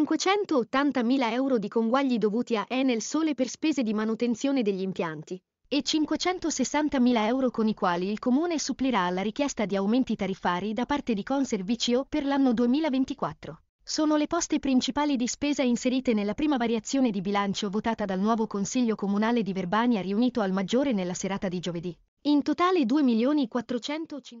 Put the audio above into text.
580.000 euro di conguagli dovuti a Enel Sole per spese di manutenzione degli impianti e 560.000 euro con i quali il Comune supplirà alla richiesta di aumenti tariffari da parte di Conservicio per l'anno 2024. Sono le poste principali di spesa inserite nella prima variazione di bilancio votata dal nuovo Consiglio Comunale di Verbania riunito al Maggiore nella serata di giovedì. In totale 2.450.000.